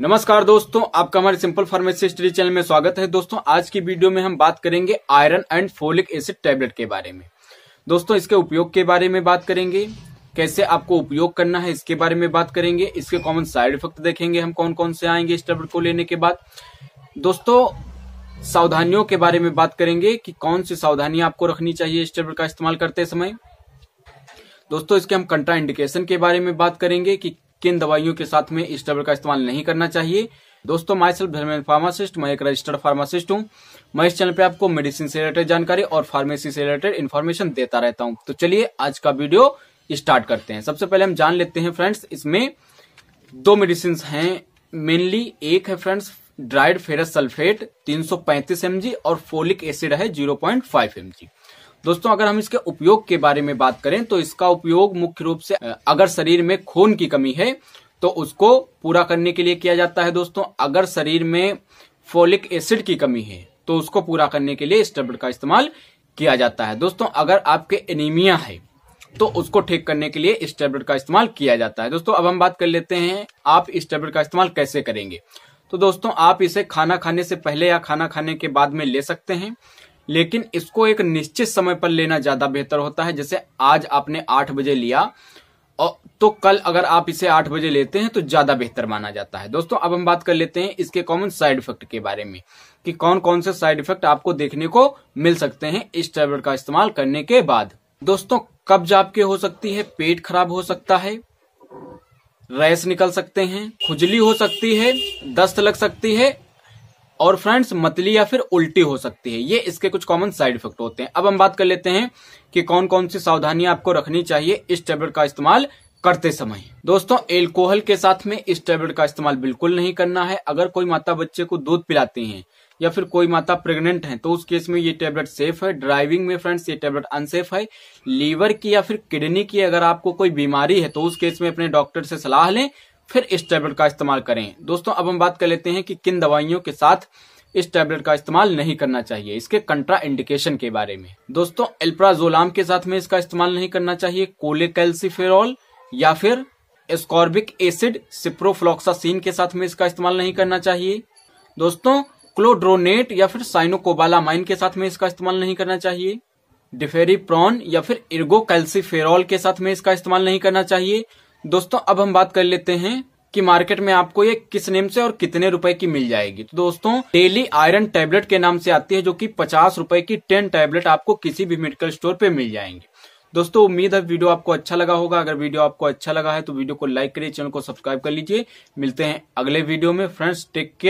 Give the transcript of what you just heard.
नमस्कार दोस्तों आपका हमारे सिंपल फार्मेसी स्टडी चैनल में स्वागत है दोस्तों आज की वीडियो में हम बात करेंगे iron and folic acid tablet के बारे में दोस्तों इसके उपयोग के बारे में बात करेंगे कैसे आपको उपयोग करना है इसके बारे में बात करेंगे इसके कॉमन साइड इफेक्ट देखेंगे हम कौन कौन से आएंगे इस टैबलेट को लेने के बाद दोस्तों सावधानियों के बारे में बात करेंगे कि कौन सी सावधानियां आपको रखनी चाहिए इस टैबलेट का इस्तेमाल करते समय दोस्तों इसके हम कंट्रा इंडिकेशन के बारे में बात करेंगे कि किन दवाइयों के साथ में इस टेबलेट का इस्तेमाल नहीं करना चाहिए दोस्तों माई सेल्फ धर्मेंद्र फार्मासिस्ट मैं एक रजिस्टर्ड फार्मासिस्ट हूँ मैं इस चैनल पे आपको मेडिसिन से रिलेटेड जानकारी और फार्मेसी से रिलेटेड इन्फॉर्मेशन देता रहता हूँ तो चलिए आज का वीडियो स्टार्ट करते हैं सबसे पहले हम जान लेते हैं फ्रेंड्स इसमें दो मेडिसिन हैं मेनली एक है friends dried ferrous sulphate 335 mg और फोलिक एसिड है 0.5 mg दोस्तों अगर हम इसके उपयोग के बारे में बात करें तो इसका उपयोग मुख्य रूप से अगर शरीर में खून की कमी है तो उसको पूरा करने के लिए किया जाता है दोस्तों अगर शरीर में फोलिक एसिड की कमी है तो उसको पूरा करने के लिए इस का इस्तेमाल किया जाता है दोस्तों अगर आपके एनीमिया है तो उसको ठीक करने के लिए इस टेबलेट का इस्तेमाल किया जाता है दोस्तों अब हम बात कर लेते हैं आप इस टेबलेट का इस्तेमाल कैसे करेंगे तो दोस्तों आप इसे खाना खाने से पहले या खाना खाने के बाद में ले सकते हैं लेकिन इसको एक निश्चित समय पर लेना ज्यादा बेहतर होता है जैसे आज आपने आठ बजे लिया और तो कल अगर आप इसे आठ बजे लेते हैं तो ज्यादा बेहतर माना जाता है दोस्तों अब हम बात कर लेते हैं इसके कॉमन साइड इफेक्ट के बारे में कि कौन कौन से साइड इफेक्ट आपको देखने को मिल सकते हैं इस टैबलेट का इस्तेमाल करने के बाद दोस्तों कब्ज आपके हो सकती है पेट खराब हो सकता है रैस निकल सकते हैं खुजली हो सकती है दस्त लग सकती है और फ्रेंड्स मतली या फिर उल्टी हो सकती है ये इसके कुछ कॉमन साइड इफेक्ट होते हैं अब हम बात कर लेते हैं कि कौन कौन सी सावधानियां आपको रखनी चाहिए इस टेबलेट का इस्तेमाल करते समय दोस्तों एल्कोहल के साथ में इस टेबलेट का इस्तेमाल बिल्कुल नहीं करना है अगर कोई माता बच्चे को दूध पिलाती हैं या फिर कोई माता प्रेग्नेंट है तो उस केस में ये टेबलेट सेफ है ड्राइविंग में फ्रेंड्स ये टेबलेट अनसेफ है लीवर की या फिर किडनी की अगर आपको कोई बीमारी है तो उस केस में अपने डॉक्टर से सलाह लें फिर इस टैबलेट का इस्तेमाल करें दोस्तों अब हम बात कर लेते हैं कि किन दवाइयों के साथ इस टैबलेट का इस्तेमाल नहीं करना चाहिए इसके कंट्रा इंडिकेशन के बारे में दोस्तों एल्प्राजोलाम के साथ में इसका इस्तेमाल नहीं करना चाहिए कोले या फिर स्कॉर्बिक एसिड सिप्रोफ्लोक्सासीन के साथ में इसका इस्तेमाल नहीं करना चाहिए दोस्तों क्लोड्रोनेट या फिर साइनोकोबालामाइन के साथ में इसका इस्तेमाल नहीं करना चाहिए डिफेरी प्रॉन या फिर इर्गो कैल्सिफेरॉल के साथ में इसका इस्तेमाल नहीं करना चाहिए दोस्तों अब हम बात कर लेते हैं कि मार्केट में आपको ये किस नेम से और कितने रुपए की मिल जाएगी तो दोस्तों डेली आयरन टैबलेट के नाम से आती है जो कि पचास रुपए की टेन टैबलेट आपको किसी भी मेडिकल स्टोर पे मिल जाएंगे दोस्तों उम्मीद है वीडियो आपको अच्छा लगा होगा अगर वीडियो आपको अच्छा लगा है तो वीडियो को लाइक करिए चैनल को सब्सक्राइब कर लीजिए मिलते हैं अगले वीडियो में फ्रेंड्स टेक केयर